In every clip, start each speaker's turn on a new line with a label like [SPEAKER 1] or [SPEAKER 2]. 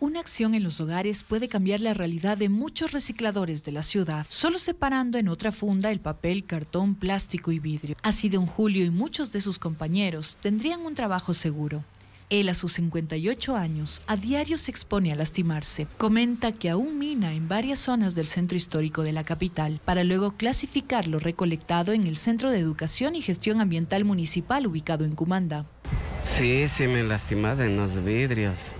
[SPEAKER 1] Una acción en los hogares puede cambiar la realidad de muchos recicladores de la ciudad, solo separando en otra funda el papel, cartón, plástico y vidrio. Así Don Julio y muchos de sus compañeros tendrían un trabajo seguro. Él a sus 58 años a diario se expone a lastimarse. Comenta que aún mina en varias zonas del centro histórico de la capital para luego clasificar lo recolectado en el Centro de Educación y Gestión Ambiental Municipal ubicado en Cumanda.
[SPEAKER 2] Sí, sí me lastimaba en los vidrios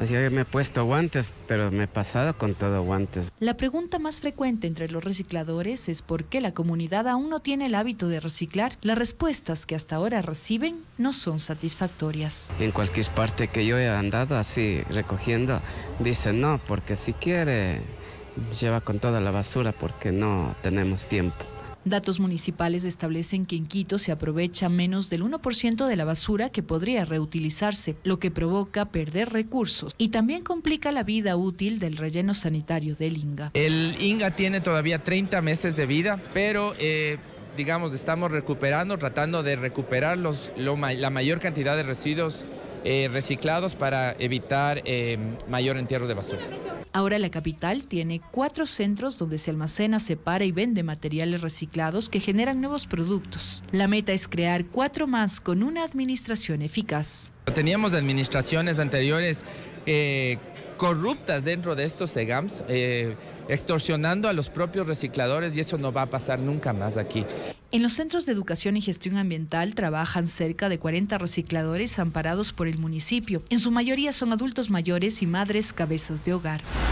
[SPEAKER 2] Así que me he puesto guantes, pero me he pasado con todo guantes.
[SPEAKER 1] La pregunta más frecuente entre los recicladores es por qué la comunidad aún no tiene el hábito de reciclar. Las respuestas que hasta ahora reciben no son satisfactorias.
[SPEAKER 2] En cualquier parte que yo he andado así recogiendo, dicen no, porque si quiere lleva con toda la basura porque no tenemos tiempo.
[SPEAKER 1] Datos municipales establecen que en Quito se aprovecha menos del 1% de la basura que podría reutilizarse, lo que provoca perder recursos y también complica la vida útil del relleno sanitario del INGA.
[SPEAKER 3] El INGA tiene todavía 30 meses de vida, pero... Eh, digamos, estamos recuperando, tratando de recuperar la mayor cantidad de residuos eh, reciclados para evitar eh, mayor entierro de basura.
[SPEAKER 1] Ahora la capital tiene cuatro centros donde se almacena, separa y vende materiales reciclados que generan nuevos productos. La meta es crear cuatro más con una administración eficaz.
[SPEAKER 3] Teníamos administraciones anteriores eh, corruptas dentro de estos SEGAMs, extorsionando a los propios recicladores y eso no va a pasar nunca más aquí.
[SPEAKER 1] En los centros de educación y gestión ambiental trabajan cerca de 40 recicladores amparados por el municipio. En su mayoría son adultos mayores y madres cabezas de hogar.